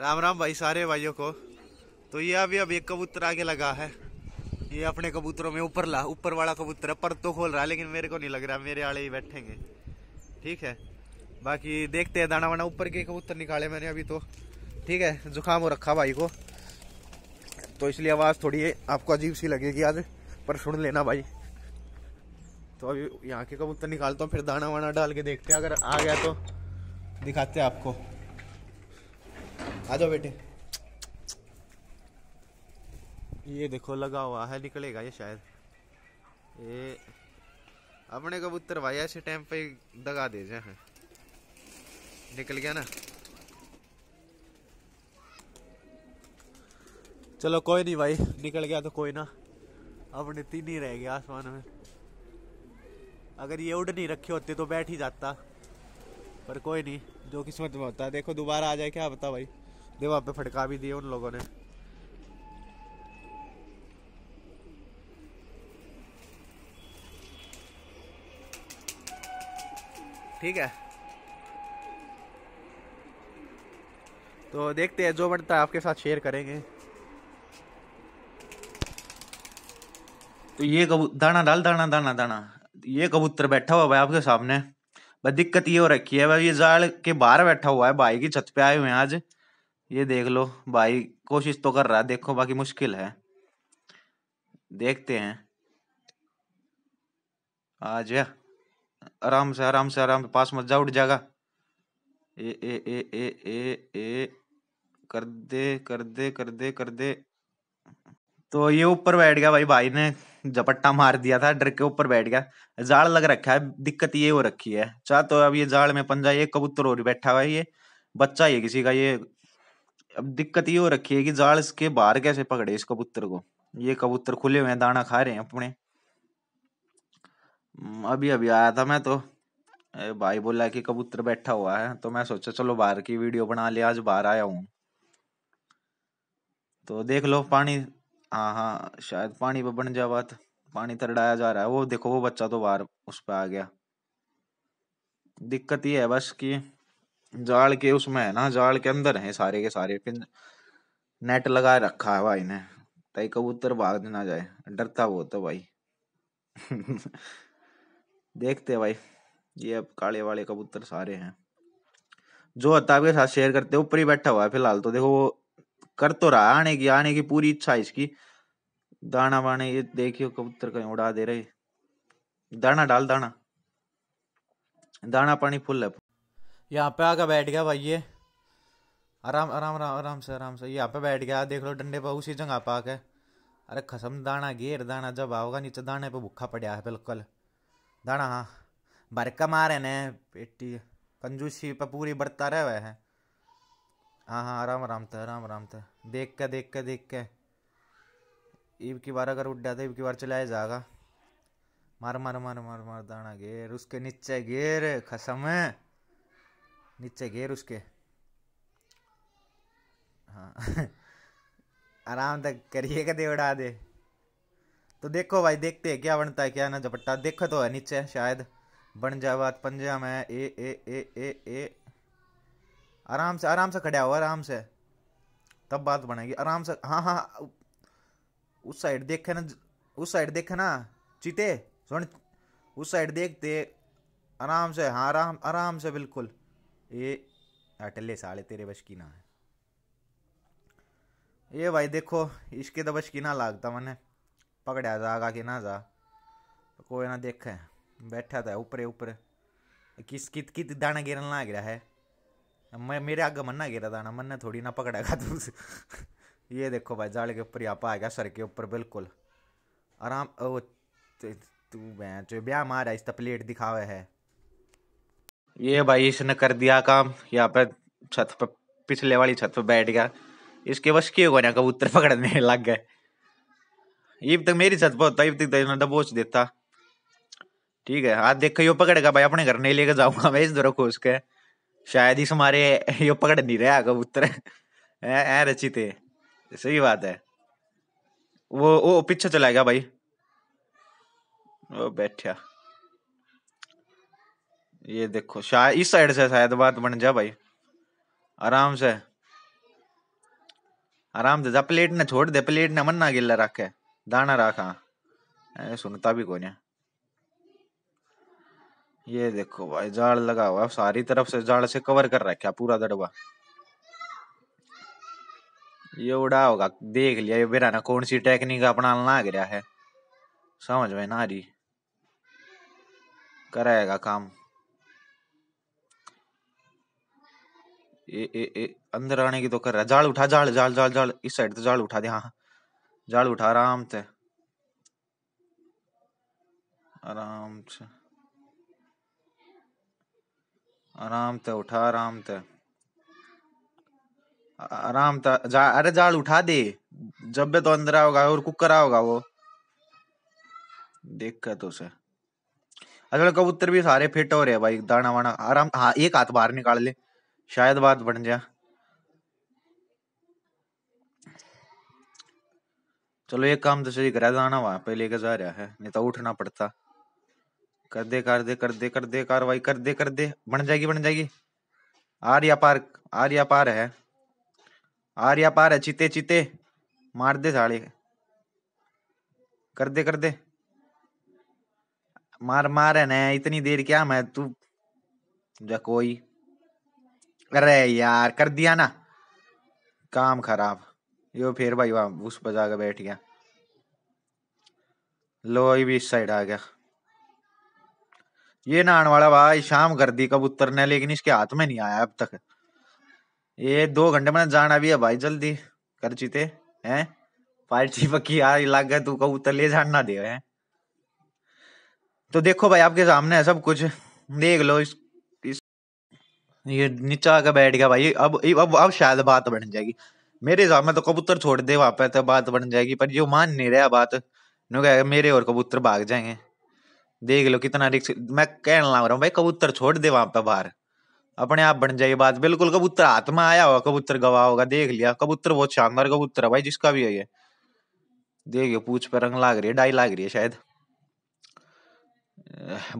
राम राम भाई सारे भाइयों को तो ये अभी अब एक कबूतर आगे लगा है ये अपने कबूतरों में ऊपर ला ऊपर वाला कबूतर है पर तो खोल रहा है लेकिन मेरे को नहीं लग रहा मेरे आड़े ही बैठेंगे ठीक है बाकी देखते हैं दाना वाना ऊपर के कबूतर निकाले मैंने अभी तो ठीक है जुकाम हो रखा भाई को तो इसलिए आवाज़ थोड़ी आपको अजीब सी लगेगी आज पर सुन लेना भाई तो अभी यहाँ के कबूतर निकालता हूँ फिर दाना वाना डाल के देखते हैं अगर आ गया तो दिखाते हैं आपको आ जाओ बेटे ये देखो लगा हुआ है निकलेगा ये शायद ये अपने कबूतर भाई ऐसे टाइम पे दगा दे जाए निकल गया ना चलो कोई नहीं भाई निकल गया तो कोई ना अपने तीन ही रह गया आसमान में अगर ये उड़ नहीं रखे होते तो बैठ ही जाता पर कोई नहीं जो किस्मत में होता देखो दोबारा आ जाए क्या बता भाई दीवार पे फटका भी दिए उन लोगों ने ठीक है तो देखते हैं जो बनता है आपके साथ शेयर करेंगे तो ये कबू दाना डाल दाना दाना दाना ये कबूतर बैठा हुआ है आपके सामने बस दिक्कत ये हो रखी है भाई ये जाल के बाहर बैठा हुआ है भाई की छत पे आए हुए हैं आज ये देख लो भाई कोशिश तो कर रहा है देखो बाकी मुश्किल है देखते हैं आ जा आराम से आराम से आराम से पास मत जा उठ जाएगा ए ए ए ए ए ए कर दे कर दे कर दे कर दे तो ये ऊपर बैठ गया भाई भाई ने झपट्टा मार दिया था डर के ऊपर बैठ गया जाल लग रखा है दिक्कत ये हो रखी है चाह तो अब ये जाल में पंजा ये कबूतर और बैठा हुआ है ये बच्चा ये किसी का ये अब दिक्कत ये हो रखी है कि जाल इसके बाहर कैसे पकड़े इस कबूतर को ये कबूतर खुले हुए हैं दाना खा रहे हैं अपने हम्म, अभी अभी आया था मैं तो भाई बोला कि कबूतर बैठा हुआ है तो मैं सोचा चलो बाहर की वीडियो बना ले आज बाहर आया हूँ तो देख लो पानी हाँ हाँ शायद पानी पर बन जा बात पानी तरडाया जा रहा है वो देखो वो बच्चा तो बाहर उस पर आ गया दिक्कत ये है बस कि जाल के उसमें है ना जाल के अंदर है सारे के सारे फिर नेट लगा रखा है भाई ने ताकि कबूतर भाग ना जाए डरता वो तो भाई देखते हैं भाई ये अब काले वाले कबूतर सारे हैं जो अताब के साथ शेयर करते ऊपर ही बैठा हुआ है फिलहाल तो देखो वो कर तो रहा आने की आने की पूरी इच्छा है इसकी दाना वाने ये देखियो कबूतर कहीं उड़ा दे रहे दाना डाल दाना दाना पानी फुल है यहाँ पे आकर बैठ गया भाई ये आराम आराम आराम आराम से आराम से यहाँ पे बैठ गया देख लो डंडे पर उसी जगह पे आके अरे खसम दाना घेर दाना जब आओगा नीचे दाने पे भूखा पड़ा है बिल्कुल दाना हाँ बरका मारे ने पेटी कंजूसी पे पूरी बरता रहे वह है हाँ हाँ आराम आराम था आराम आराम था देख के देख के देख के ईब की बार अगर उठ जाता ईब की बार चलाया जाएगा मार मार मार मार मार दाना घेर उसके नीचे घेर खसम है नीचे घेर उसके हाँ आराम तक करिएगा दे उड़ा दे तो देखो भाई देखते हैं क्या बनता है क्या ना झपट्टा देखो तो है नीचे शायद बन बात पंजा में ए ए ए ए ए आराम से आराम से खड़ा हो आराम से तब बात बनेगी आराम से हाँ, हाँ हाँ उस साइड देखे ना उस साइड देखे ना चीते सुन उस साइड देखते आराम से हाँ आराम आराम से बिल्कुल ये अटले साले तेरे बस की ना है ये भाई देखो इसके तो बस की ना लागता मैंने पकड़ा जा आगा कि ना जा कोई ना देखे बैठा था ऊपर ऊपर किस कित कित दाना गिरन ना गिरा है मैं मेरे आगे मन ना गिरा दाना मन ने थोड़ी ना पकड़ेगा तू ये देखो भाई जाल के ऊपर आप आ गया सर के ऊपर बिल्कुल आराम ओ तू मैं ब्याह मारा इस तो प्लेट दिखावे है ये भाई इसने कर दिया काम यहाँ पे छत पर पिछले वाली छत पर बैठ गया इसके बस की ना कबूतर पकड़ने लग गए इब तक तो मेरी छत पर होता इब तक इन्होंने दबोच देता ठीक है आज देखो यो पकड़ेगा भाई अपने घर नहीं लेके जाऊंगा मैं इस दौर खोज के शायद इस हमारे यो पकड़ नहीं रहा कबूतर ऐ रची थे सही बात है वो वो पीछे चला गया भाई वो बैठा ये देखो शायद इस साइड से शायद बात बन जा भाई आराम से आराम से जा प्लेट ने छोड़ दे प्लेट ने ना गिल्ला रखे दाना रखा सुनता भी कौन है ये देखो भाई जाल लगा हुआ सारी तरफ से जाल से कवर कर रखा पूरा दड़वा ये उड़ा होगा देख लिया ये बेरा ना कौन सी टेक्निक अपना ना गया है समझ में ना रही करेगा काम ए ए ए अंदर आने की तो कर रहा जाल उठा जाल जाल जाल जाल इस साइड तो जाल उठा दे हाँ, हाँ। जाल उठा आराम से आराम से आराम से उठा आराम से आराम से जा अरे जाल उठा दे जब भी तो अंदर आओगा और कुकर आओगे वो देख कर तो उसे अच्छा कबूतर भी सारे फिट हो रहे हैं भाई दाना वाना आराम हाँ एक हाथ बाहर निकाल ले शायद बात बन जा चलो एक काम तो सही करा जाना वहां पे लेके जा रहा है नहीं तो उठना पड़ता कर दे कर दे कर दे कर दे कार्रवाई कर दे कर दे बन जाएगी बन जाएगी आर्या पार आर्या पार है आर्या पार है चीते चीते मार दे साले कर दे कर दे मार मार है ना इतनी देर क्या मैं तू जा कोई अरे यार कर दिया ना काम खराब यो फिर भाई वहां उस पर जाकर बैठ गया लोई भी इस साइड आ गया ये नान वाला भाई शाम कर दी कबूतर ने लेकिन इसके हाथ में नहीं आया अब तक ये दो घंटे में जाना भी है भाई जल्दी कर चीते हैं पार्टी पक्की यार लग गए तू कबूतर ले जाना दे है तो देखो भाई आपके सामने है सब कुछ देख लो इस ये नीचे आके बैठ गया भाई अब अब अब शायद बात बन जाएगी मेरे हिसाब में तो कबूतर छोड़ दे वहां पे तो बात बन जाएगी पर ये मान नहीं रहा बात कहेगा मेरे और कबूतर भाग जाएंगे देख लो कितना रिक्स मैं कहने लग रहा हूँ भाई कबूतर छोड़ दे वहां पे बाहर अपने आप बन जाएगी बात बिल्कुल कबूतर हाथ में आया होगा कबूतर गवा होगा देख लिया कबूतर बहुत शानदार कबूतर है भाई जिसका भी है ये देखिए पूछ पे रंग लाग रही है डाई लाग रही है शायद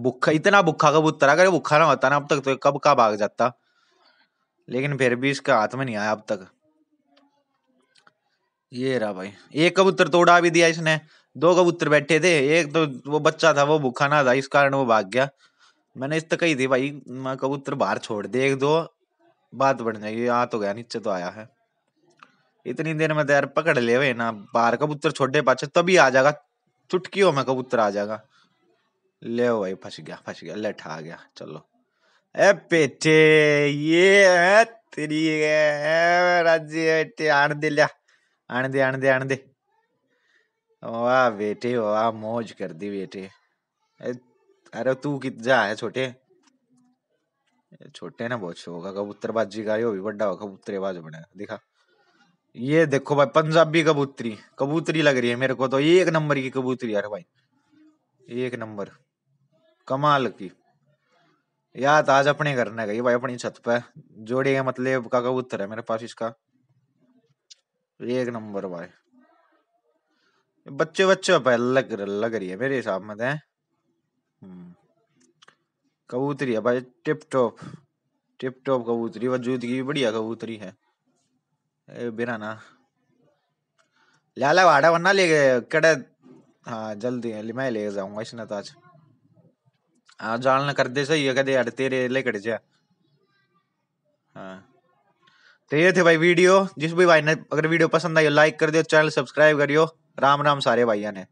भूखा इतना भूखा कबूतर अगर भूखा ना होता ना अब तक तो कब का भाग जाता लेकिन फिर भी इसका हाथ में नहीं आया अब तक ये रहा भाई एक कबूतर तोड़ा भी दिया इसने दो कबूतर बैठे थे एक तो वो बच्चा था वो भूखा ना था इस कारण वो भाग गया मैंने इस तक कही थी भाई मैं कबूतर बाहर छोड़ दे एक दो बात बढ़ जाएगी यहाँ तो गया नीचे तो आया है इतनी देर में तो यार पकड़ ले ना बाहर कबूतर दे पाचे तभी आ जाएगा चुटकी हो में कबूतर आ जाएगा ले भाई फंस गया फंस गया लेट आ गया चलो ए पेटे ये है तेरी राजी बेटे आण दे लिया आण दे आण दे आण दे वाह बेटे वाह मौज कर दी बेटे अरे तू कित जा है छोटे छोटे ना बहुत शौक है कबूतर बाजी का भी बड़ा हो कबूतरे बाज बने दिखा ये देखो भाई पंजाबी कबूतरी कबूतरी लग रही है मेरे को तो एक नंबर की कबूतरी यार भाई एक नंबर कमाल की याद आज अपने घर ने गई भाई अपनी छत पे जोड़ी है मतलब का कबूतर है मेरे पास इसका एक नंबर भाई बच्चे बच्चे पे लग लग रही है मेरे हिसाब में तो हम्म। कबूतरी है भाई टिप टॉप टिप टॉप कबूतरी वजूद की बढ़िया कबूतरी है ए बिना ना लाला वाड़ा वरना ले गए कड़े हाँ जल्दी है मैं ले जाऊंगा इसने तो आज हाँ ಆ ಜಾಳನ ಕರ್ದೇಶ ಈಗದೆ ಅಡತೇರೆ ले कड़े जा हाँ तो ये थे भाई वीडियो जिस भी भाई ने अगर वीडियो पसंद आई लाइक कर दियो चैनल सब्सक्राइब करियो राम राम सारे भाइयों ने